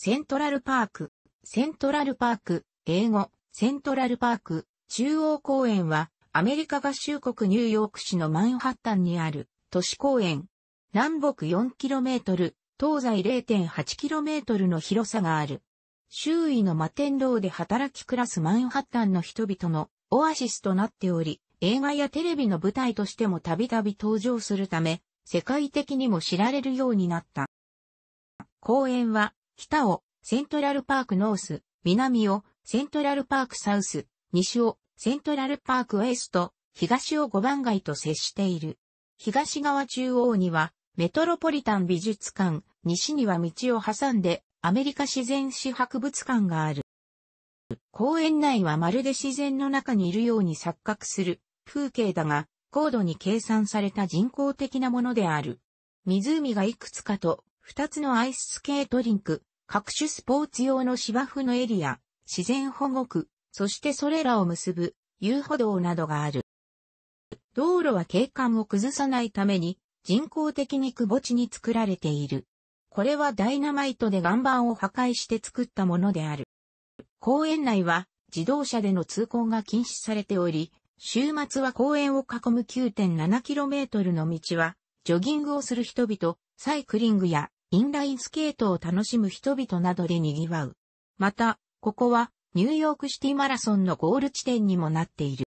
セントラルパーク、セントラルパーク、英語、セントラルパーク、中央公園は、アメリカ合衆国ニューヨーク市のマンハッタンにある都市公園。南北 4km、東西 0.8km の広さがある。周囲の摩天楼で働き暮らすマンハッタンの人々のオアシスとなっており、映画やテレビの舞台としてもたびたび登場するため、世界的にも知られるようになった。公園は北をセントラルパークノース、南をセントラルパークサウス、西をセントラルパークウェスト、東を5番街と接している。東側中央にはメトロポリタン美術館、西には道を挟んでアメリカ自然史博物館がある。公園内はまるで自然の中にいるように錯覚する風景だが、高度に計算された人工的なものである。湖がいくつかと、二つのアイススケートリンク、各種スポーツ用の芝生のエリア、自然保護区、そしてそれらを結ぶ遊歩道などがある。道路は景観を崩さないために人工的に窪地に作られている。これはダイナマイトで岩盤を破壊して作ったものである。公園内は自動車での通行が禁止されており、週末は公園を囲む 9.7km の道は、ジョギングをする人々、サイクリングやインラインスケートを楽しむ人々などで賑わう。また、ここはニューヨークシティマラソンのゴール地点にもなっている。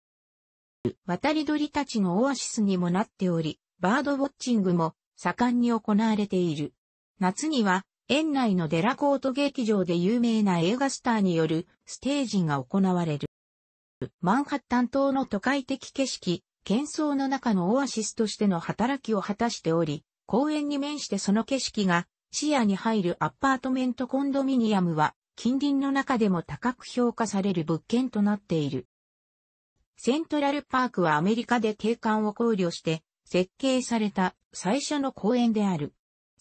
渡り鳥たちのオアシスにもなっており、バードウォッチングも盛んに行われている。夏には、園内のデラコート劇場で有名な映画スターによるステージが行われる。マンハッタン島の都会的景色、喧騒の中のオアシスとしての働きを果たしており、公園に面してその景色が視野に入るアパートメントコンドミニアムは近隣の中でも高く評価される物件となっている。セントラルパークはアメリカで景観を考慮して設計された最初の公園である。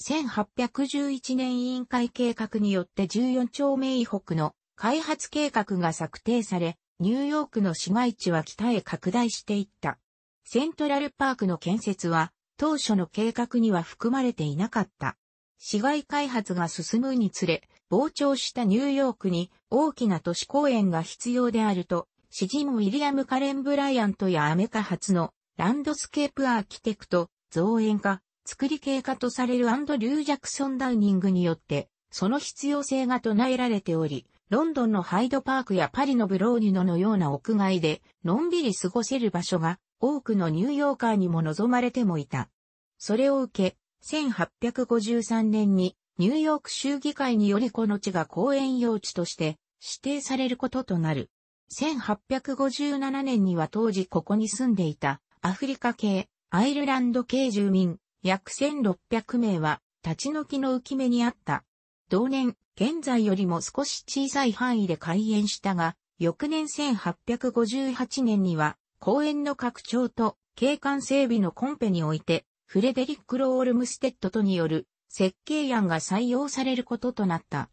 1811年委員会計画によって14丁目以北の開発計画が策定され、ニューヨークの市街地は北へ拡大していった。セントラルパークの建設は当初の計画には含まれていなかった。市街開発が進むにつれ、膨張したニューヨークに大きな都市公園が必要であると、詩人ウィリアム・カレン・ブライアントやアメカ発のランドスケープアーキテクト、造園家、作り系家とされるアンドリュー・ジャクソン・ダウニングによって、その必要性が唱えられており、ロンドンのハイドパークやパリのブローニュノのような屋外で、のんびり過ごせる場所が多くのニューヨーカーにも望まれてもいた。それを受け、1853年にニューヨーク州議会によりこの地が公園用地として指定されることとなる。1857年には当時ここに住んでいたアフリカ系、アイルランド系住民約1600名は立ち退きの浮き目にあった。同年、現在よりも少し小さい範囲で開園したが、翌年1858年には公園の拡張と景観整備のコンペにおいて、フレデリック・ロー・ルムステッドとによる設計案が採用されることとなった。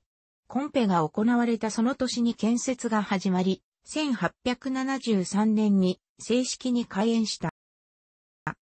コンペが行われたその年に建設が始まり、1873年に正式に開園した。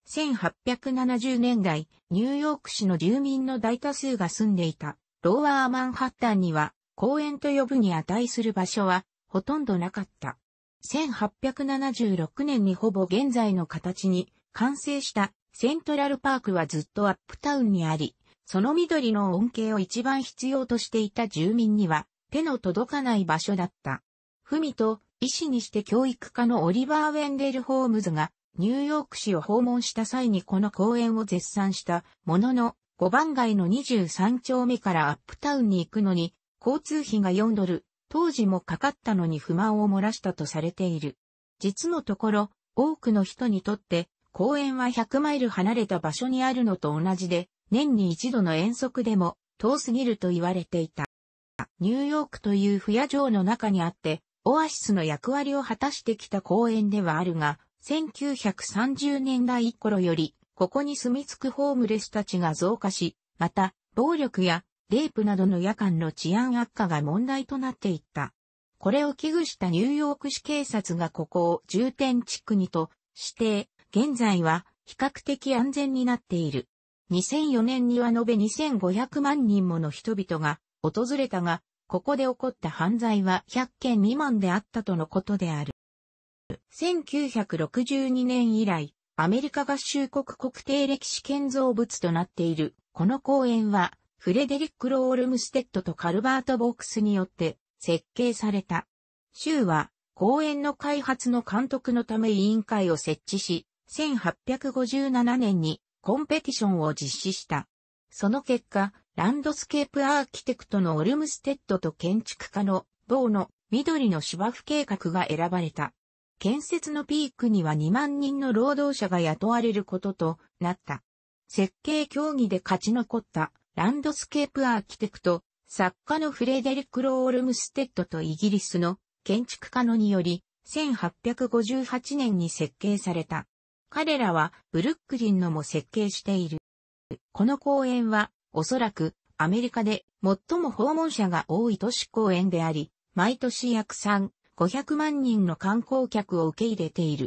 1870年代、ニューヨーク市の住民の大多数が住んでいたローアーマンハッタンには公園と呼ぶに値する場所はほとんどなかった。1876年にほぼ現在の形に完成したセントラルパークはずっとアップタウンにあり、その緑の恩恵を一番必要としていた住民には手の届かない場所だった。文と医師にして教育家のオリバー・ウェンデル・ホームズがニューヨーク市を訪問した際にこの公園を絶賛したものの5番街の23丁目からアップタウンに行くのに交通費が4ドル、当時もかかったのに不満を漏らしたとされている。実のところ、多くの人にとって、公園は100マイル離れた場所にあるのと同じで、年に一度の遠足でも遠すぎると言われていた。ニューヨークという不夜城の中にあって、オアシスの役割を果たしてきた公園ではあるが、1930年代頃より、ここに住み着くホームレスたちが増加し、また、暴力やレイプなどの夜間の治安悪化が問題となっていった。これを危惧したニューヨーク市警察がここを重点地区にと指定、現在は比較的安全になっている。2004年には延べ2500万人もの人々が訪れたが、ここで起こった犯罪は100件未満であったとのことである。1962年以来、アメリカ合衆国国定歴史建造物となっている、この公園は、フレデリック・ロールムステッドとカルバート・ボックスによって設計された。州は公園の開発の監督のため委員会を設置し、1857年にコンペティションを実施した。その結果、ランドスケープアーキテクトのオルムステッドと建築家の某の緑の芝生計画が選ばれた。建設のピークには2万人の労働者が雇われることとなった。設計競技で勝ち残ったランドスケープアーキテクト、作家のフレデリック・ロー・ルムステッドとイギリスの建築家のにより、1858年に設計された。彼らはブルックリンのも設計している。この公園はおそらくアメリカで最も訪問者が多い都市公園であり、毎年約3、500万人の観光客を受け入れている。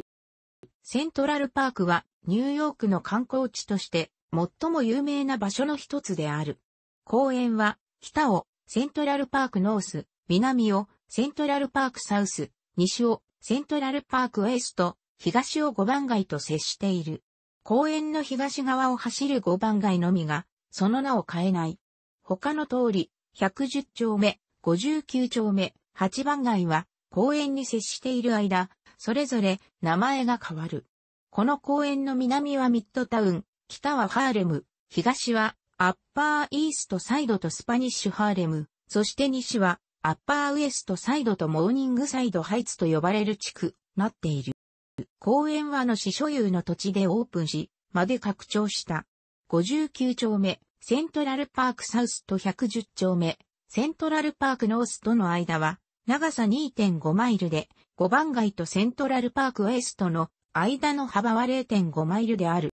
セントラルパークはニューヨークの観光地として最も有名な場所の一つである。公園は、北をセントラルパークノース、南をセントラルパークサウス、西をセントラルパークウェスト、東を5番街と接している。公園の東側を走る5番街のみが、その名を変えない。他の通り、110丁目、59丁目、8番街は、公園に接している間、それぞれ名前が変わる。この公園の南はミッドタウン、北はハーレム、東はアッパーイーストサイドとスパニッシュハーレム、そして西はアッパーウエストサイドとモーニングサイドハイツと呼ばれる地区、なっている。公園はの市所有の土地でオープンし、まで拡張した。59丁目、セントラルパークサウスと110丁目、セントラルパークノースとの間は、長さ2.5マイルで、5番街とセントラルパークウエストの間の幅は0.5マイルである。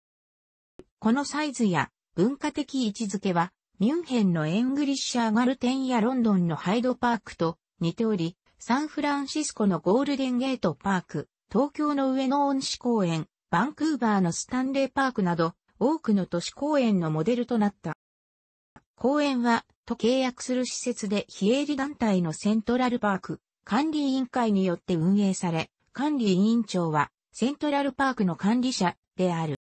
このサイズや文化的位置づけは、ミュンヘンのエングリッシャーガルテンやロンドンのハイドパークと似ており、サンフランシスコのゴールデンゲートパーク、東京の上野恩賜公園、バンクーバーのスタンレーパークなど、多くの都市公園のモデルとなった。公園は、と契約する施設で非営利団体のセントラルパーク、管理委員会によって運営され、管理委員長は、セントラルパークの管理者である。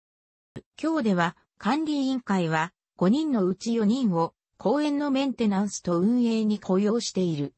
今日では管理委員会は5人のうち4人を公園のメンテナンスと運営に雇用している。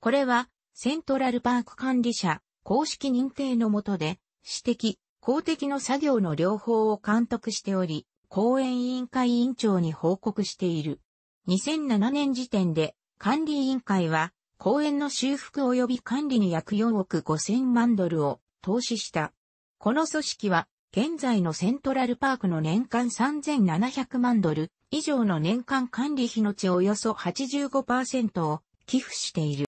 これはセントラルパーク管理者公式認定のもとで私的、公的の作業の両方を監督しており、公園委員会委員長に報告している。2007年時点で管理委員会は公園の修復及び管理に約4億5 0万ドルを投資した。この組織は現在のセントラルパークの年間3700万ドル以上の年間管理費の値、およそ85%を寄付している。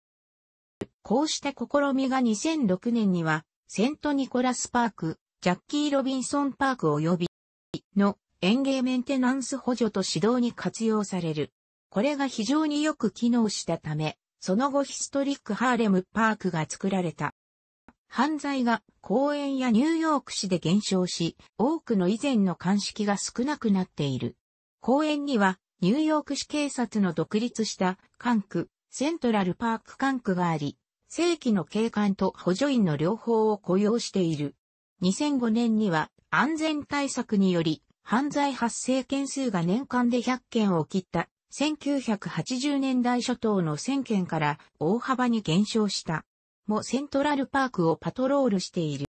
こうした試みが2006年には、セントニコラスパーク、ジャッキー・ロビンソンパーク及びの園芸メンテナンス補助と指導に活用される。これが非常によく機能したため、その後ヒストリックハーレムパークが作られた。犯罪が公園やニューヨーク市で減少し、多くの以前の鑑識が少なくなっている。公園には、ニューヨーク市警察の独立した管区、セントラルパーク管区があり、正規の警官と補助員の両方を雇用している。2005年には安全対策により犯罪発生件数が年間で100件を切った1980年代初頭の1000件から大幅に減少した。もセントラルパークをパトロールしている。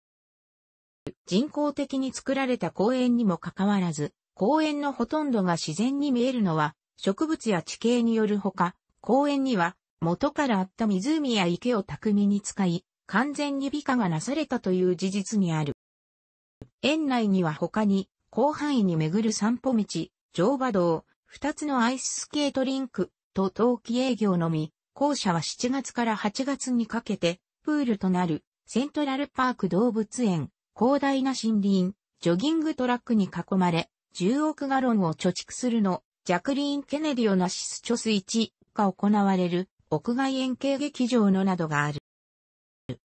人工的に作られた公園にもかかわらず、公園のほとんどが自然に見えるのは、植物や地形によるほか、公園には元からあった湖や池を巧みに使い、完全に美化がなされたという事実にある。園内には他に、広範囲に巡る散歩道、乗馬道、二つのアイススケートリンクと冬季営業のみ、校舎は7月から8月にかけて、プールとなる、セントラルパーク動物園、広大な森林、ジョギングトラックに囲まれ、10億ガロンを貯蓄するの、ジャクリーン・ケネディオナシス・チョス1が行われる、屋外円形劇場のなどがある。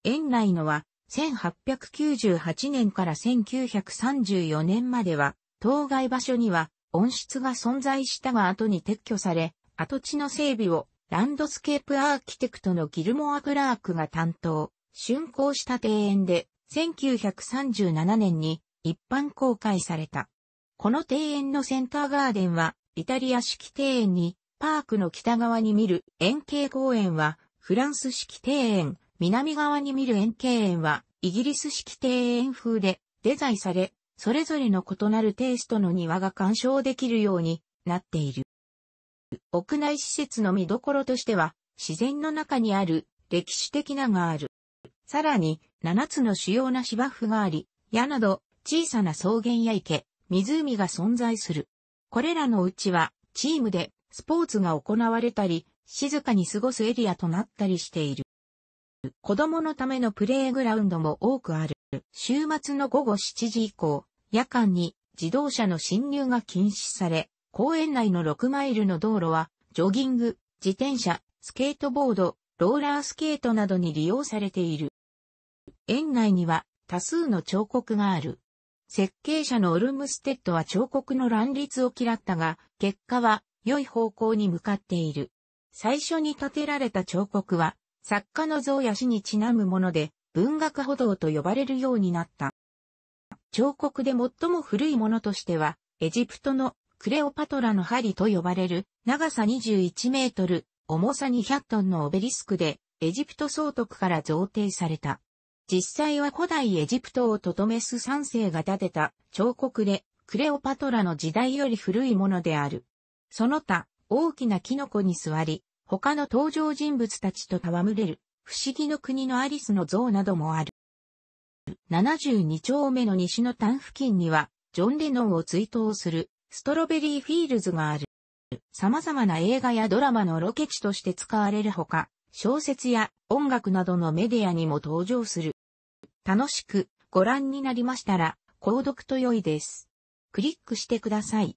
園内のは、1898年から1934年までは、当該場所には温室が存在したが後に撤去され、跡地の整備をランドスケープアーキテクトのギルモア・クラークが担当、竣工した庭園で、1937年に一般公開された。この庭園のセンターガーデンは、イタリア式庭園に、パークの北側に見る円形公園は、フランス式庭園、南側に見る円形園は、イギリス式庭園風でデザインされ、それぞれの異なるテイストの庭が鑑賞できるようになっている。屋内施設の見どころとしては、自然の中にある歴史的ながある。さらに、七つの主要な芝生があり、矢など小さな草原や池、湖が存在する。これらのうちは、チームでスポーツが行われたり、静かに過ごすエリアとなったりしている。子供のためのプレイグラウンドも多くある。週末の午後7時以降、夜間に自動車の侵入が禁止され、公園内の6マイルの道路は、ジョギング、自転車、スケートボード、ローラースケートなどに利用されている。園内には多数の彫刻がある。設計者のオルムステッドは彫刻の乱立を嫌ったが、結果は良い方向に向かっている。最初に建てられた彫刻は、作家の像や詩にちなむもので、文学歩道と呼ばれるようになった。彫刻で最も古いものとしては、エジプトのクレオパトラの針と呼ばれる、長さ21メートル、重さ200トンのオベリスクで、エジプト総督から贈呈された。実際は古代エジプトをトトメス三世が建てた彫刻で、クレオパトラの時代より古いものである。その他、大きなキノコに座り、他の登場人物たちと戯れる、不思議の国のアリスの像などもある。72丁目の西の端付近には、ジョン・レノンを追悼するストロベリーフィールズがある。様々な映画やドラマのロケ地として使われるほか、小説や音楽などのメディアにも登場する。楽しくご覧になりましたら、購読と良いです。クリックしてください。